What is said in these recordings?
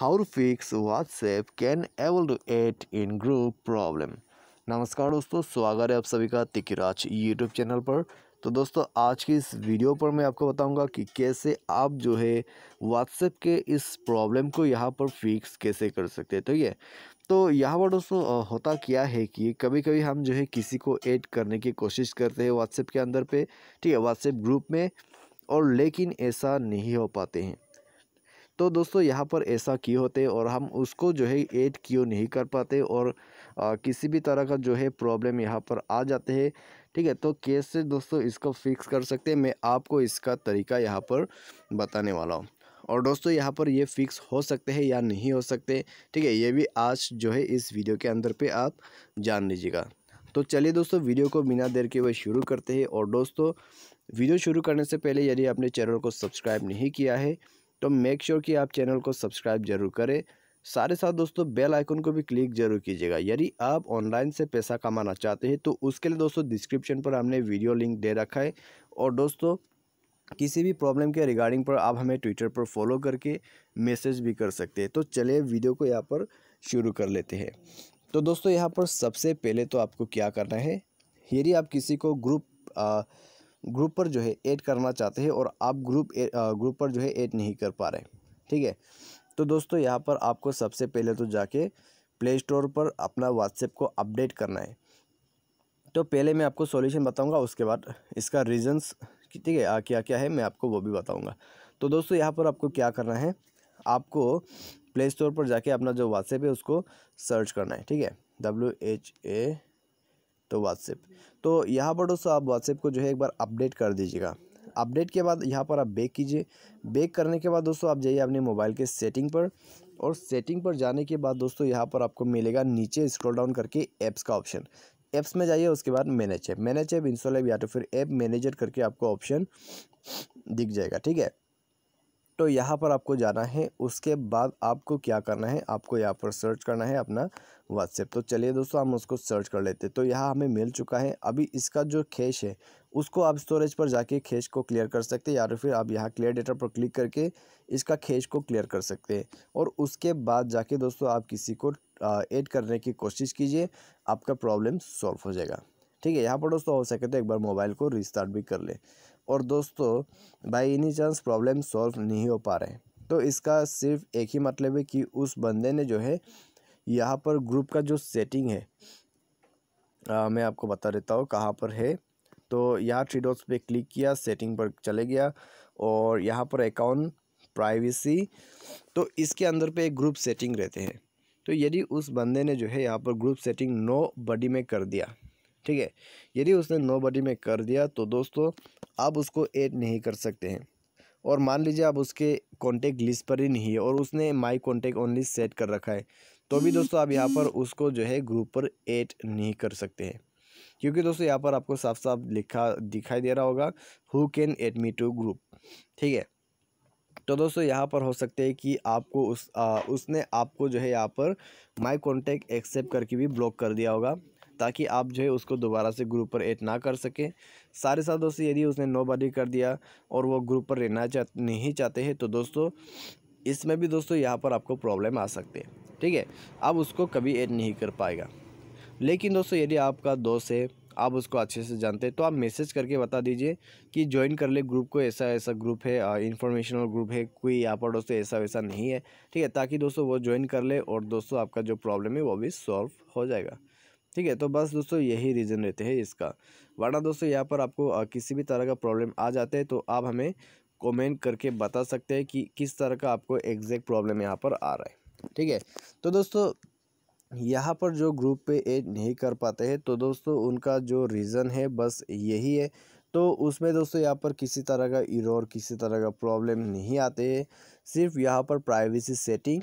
how fix WhatsApp can able to add in group problem नमस्कार दोस्तों स्वागत है आप सभी का तिकराज यूट्यूब चैनल पर तो दोस्तों आज की इस वीडियो पर मैं आपको बताऊंगा कि कैसे आप जो है व्हाट्सएप के इस प्रॉब्लम को यहाँ पर फिक्स कैसे कर सकते हैं तो ये तो यहाँ पर दोस्तों होता क्या है कि कभी कभी हम जो है किसी को ऐड करने की कोशिश करते हैं व्हाट्सएप के अंदर पे ठीक है व्हाट्सएप ग्रुप में और लेकिन ऐसा नहीं हो पाते हैं तो दोस्तों यहाँ पर ऐसा क्यों होते और हम उसको जो है ऐड क्यों नहीं कर पाते और आ, किसी भी तरह का जो है प्रॉब्लम यहाँ पर आ जाते हैं ठीक है तो कैसे दोस्तों इसको फिक्स कर सकते हैं मैं आपको इसका तरीका यहाँ पर बताने वाला हूँ और दोस्तों यहाँ पर ये फिक्स हो सकते हैं या नहीं हो सकते ठीक है ये भी आज जो है इस वीडियो के अंदर पे आप जान लीजिएगा तो चलिए दोस्तों वीडियो को बिना देर के वह शुरू करते हैं और दोस्तों वीडियो शुरू करने से पहले यदि आपने चैनल को सब्सक्राइब नहीं किया है तो मेक श्योर sure कि आप चैनल को सब्सक्राइब जरूर करें सारे साथ दोस्तों बेल आइकन को भी क्लिक जरूर कीजिएगा यदि आप ऑनलाइन से पैसा कमाना चाहते हैं तो उसके लिए दोस्तों डिस्क्रिप्शन पर हमने वीडियो लिंक दे रखा है और दोस्तों किसी भी प्रॉब्लम के रिगार्डिंग पर आप हमें ट्विटर पर फॉलो करके मैसेज भी कर सकते हैं तो चलिए वीडियो को यहाँ पर शुरू कर लेते हैं तो दोस्तों यहाँ पर सबसे पहले तो आपको क्या करना है यदि आप किसी को ग्रुप आ, ग्रुप पर जो है ऐड करना चाहते हैं और आप ग्रुप ग्रुप पर जो है ऐड नहीं कर पा रहे ठीक है तो दोस्तों यहाँ पर आपको सबसे पहले तो जाके प्ले स्टोर पर अपना व्हाट्सएप को अपडेट करना है तो पहले मैं आपको सॉल्यूशन बताऊंगा उसके बाद इसका रीजंस ठीक है क्या क्या है मैं आपको वो भी बताऊंगा तो दोस्तों यहाँ पर आपको क्या करना है आपको प्ले स्टोर पर जाके अपना जो व्हाट्सएप है उसको सर्च करना है ठीक है डब्ल्यू एच ए तो व्हाट्सएप तो यहाँ पर दोस्तों आप व्हाट्सएप को जो है एक बार अपडेट कर दीजिएगा अपडेट के बाद यहाँ पर आप बेक कीजिए बेक करने के बाद दोस्तों आप जाइए अपने मोबाइल के सेटिंग पर और सेटिंग पर जाने के बाद दोस्तों यहाँ पर आपको मिलेगा नीचे स्क्रॉल डाउन करके ऐप्स का ऑप्शन ऐप्स में जाइए उसके बाद manage app manage app install app या तो फिर ऐप मैनेजर करके आपको ऑप्शन दिख जाएगा ठीक है तो यहाँ पर आपको जाना है उसके बाद आपको क्या करना है आपको यहाँ पर सर्च करना है अपना व्हाट्सएप तो चलिए दोस्तों हम उसको सर्च कर लेते तो यहाँ हमें मिल चुका है अभी इसका जो खेश है उसको आप स्टोरेज पर जाके खेश को क्लियर कर सकते हैं या फिर आप यहाँ क्लियर डेटा पर क्लिक करके इसका खेश को क्लियर कर सकते हैं और उसके बाद जाके दोस्तों आप किसी को ऐड करने की कोशिश कीजिए आपका प्रॉब्लम सॉल्व हो जाएगा ठीक है यहाँ पर दोस्तों हो सके तो एक बार मोबाइल को रिस्टार्ट भी कर ले और दोस्तों by any chance problem solve नहीं हो पा रहे तो इसका सिर्फ एक ही मतलब है कि उस बंदे ने जो है यहाँ पर ग्रुप का जो सेटिंग है आ, मैं आपको बता देता हूँ कहाँ पर है तो यहाँ थ्री डॉट्स पे क्लिक किया सेटिंग पर चले गया और यहाँ पर अकाउंट प्राइवेसी तो इसके अंदर पे एक ग्रुप सेटिंग रहते हैं तो यदि उस बंदे ने जो है यहाँ पर ग्रुप सेटिंग नो बडी में कर दिया ठीक है यदि उसने नो बडी में कर दिया तो दोस्तों आप उसको ऐड नहीं कर सकते हैं और मान लीजिए आप उसके कॉन्टेक्ट लिस्ट पर ही नहीं है और उसने माई कॉन्टेक्ट ओनली सेट कर रखा है तो भी दोस्तों आप यहाँ पर उसको जो है ग्रुप पर ऐड नहीं कर सकते हैं क्योंकि दोस्तों यहाँ पर आपको साफ साफ लिखा दिखाई दे रहा होगा who can add me to group ठीक है तो दोस्तों यहाँ पर हो सकते हैं कि आपको उस आ, उसने आपको जो है यहाँ पर माई कॉन्टेक्ट एक्सेप्ट करके भी ब्लॉक कर दिया होगा ताकि आप जो है उसको दोबारा से ग्रुप पर ऐड ना कर सकें सारे साथ दोस्तों यदि उसने नो बॉडी कर दिया और वो ग्रुप पर रहना चाह नहीं चाहते हैं तो दोस्तों इसमें भी दोस्तों यहाँ पर आपको प्रॉब्लम आ सकते हैं ठीक है आप उसको कभी ऐड नहीं कर पाएगा लेकिन दोस्तों यदि आपका दोस्त है आप उसको अच्छे से जानते हैं तो आप मैसेज करके बता दीजिए कि ज्वाइन कर ले ग्रुप को ऐसा ऐसा ग्रुप है इंफॉर्मेशनल ग्रुप है कोई यहाँ पर दोस्तों ऐसा वैसा नहीं है ठीक है ताकि दोस्तों वो ज्वाइन कर ले और दोस्तों आपका जो प्रॉब्लम है वो भी सॉल्व हो जाएगा ठीक है तो बस दोस्तों यही रीज़न रहते हैं इसका वरना दोस्तों यहाँ पर आपको किसी भी तरह का प्रॉब्लम आ जाता है तो आप हमें कमेंट करके बता सकते हैं कि किस तरह का आपको एग्जैक्ट प्रॉब्लम यहाँ पर आ रहा है ठीक है तो दोस्तों यहाँ पर जो ग्रुप पे एड नहीं कर पाते हैं तो दोस्तों उनका जो रीज़न है बस यही है तो उसमें दोस्तों यहाँ पर किसी तरह का इरोर किसी तरह का प्रॉब्लम नहीं आते है सिर्फ यहाँ पर प्राइवेसी सेटिंग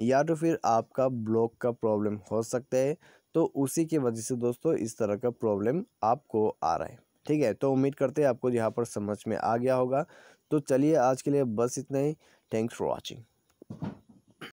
या तो फिर आपका ब्लॉक का प्रॉब्लम हो सकता है तो उसी की वजह से दोस्तों इस तरह का प्रॉब्लम आपको आ रहा है ठीक है तो उम्मीद करते हैं आपको यहाँ पर समझ में आ गया होगा तो चलिए आज के लिए बस इतना ही थैंक्स फॉर वॉचिंग